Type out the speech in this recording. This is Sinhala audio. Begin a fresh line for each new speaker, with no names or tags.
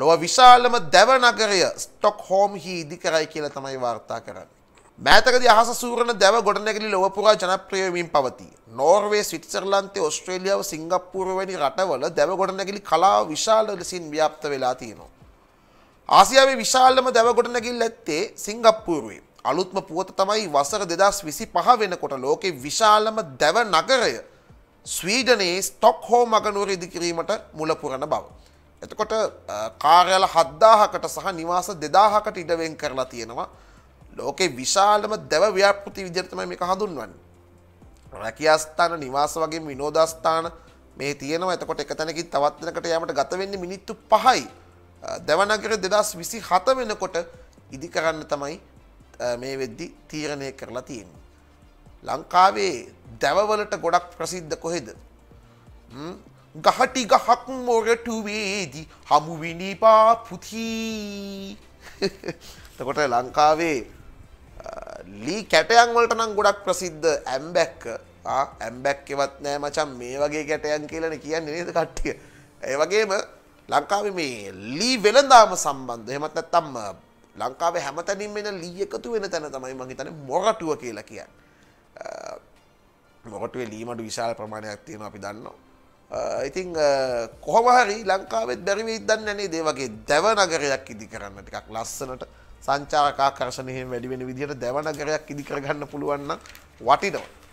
ලොව විශාලම දැව නගරය ස්ටොක් හෝම් හි ඉදි කරයි කියලා තමයි වාර්තා කරන්නේ. මෑතකදී අහස සූරණ දැව ගොඩනැගිලි ලොව පුරා ජනප්‍රිය වෙමින් පවතී. නෝර්වේ, ස්විට්සර්ලන්තය, ඕස්ට්‍රේලියාව, සිංගප්පූරුව වැනි රටවල දැව ගොඩනැගිලි කලාව විශාල ලෙසින් ව්‍යාප්ත වෙලා තියෙනවා. ආසියාවේ විශාලම දැව ගොඩනැගිල්ල ඇත්තේ සිංගප්පූරුවේ. අලුත්ම පුවත තමයි වසර 2025 වෙනකොට ලෝකේ විශාලම දැව නගරය ස්වීඩනයේ ස්ටොක්හෝම් අගනුවර ඉදිකිරීමට මුල පුරන බව. එතකොට කාර්යාල හද්දාහකට සහ නිවාස දෙදාහකට ඉඩවෙන් කරලා තියෙනවා ලෝකේ විශාලම දැව ව්‍යාපෘති විදිරතම මේ හඳුන්වන්න රැකියස්ථාන නිවාස වගේ විනෝදස්ථාන මේ තියෙනවා එතකොට එක තැනකින් තවත්නකට යාමට ගතවෙන්න මිනිත්තු පහයි දැවනගර දෙදස් විසි හත වෙනකොට ඉදි කරන්න තමයි මේ වෙද්දි තීරණය කරලා තියෙන්. ලංකාවේ දැවවලට ගොඩක් ප්‍රසිද්ධ කොහෙද ගහටි ගහක් මොරටුවේදි හමුවිනිපා පුතිී තකොට ලංකාවේ ලී කැටයන් වලට නම් ගොඩක් ප්‍රසිද්ධ ඇම්බැක්ක ඇම්බැක්කෙවත් නෑ මචන් මේ වගේ කැටයන් කියලන කියන්න නේද කට්ටිය ඒ වගේම ලංකාව මේ ලී වෙළදාම සම්බන්ධ හෙමත් නැත්තම් ලංකාව හැමතැනින් වෙන ලී එකතු වෙන තැන තමයි මගේ තන මොරටුව කියලා කියන්න මොකටුවේ ලීමට විශාල ප්‍රමාණයක් තියෙන අපි දන්නවා ඉතිං uh, uh, කොහමහරි ලංකාවෙත් බැරිවී දන්නනේ දේවගේ දැවනගරයක් ඉදි කරන්න ටිකක් ලස්සනට සංචාරකා කරශනයෙන් වැඩිවෙන විදිහට දැවනගරයක් ඉදිකරගන්න පුළුවන්න වටිනවා.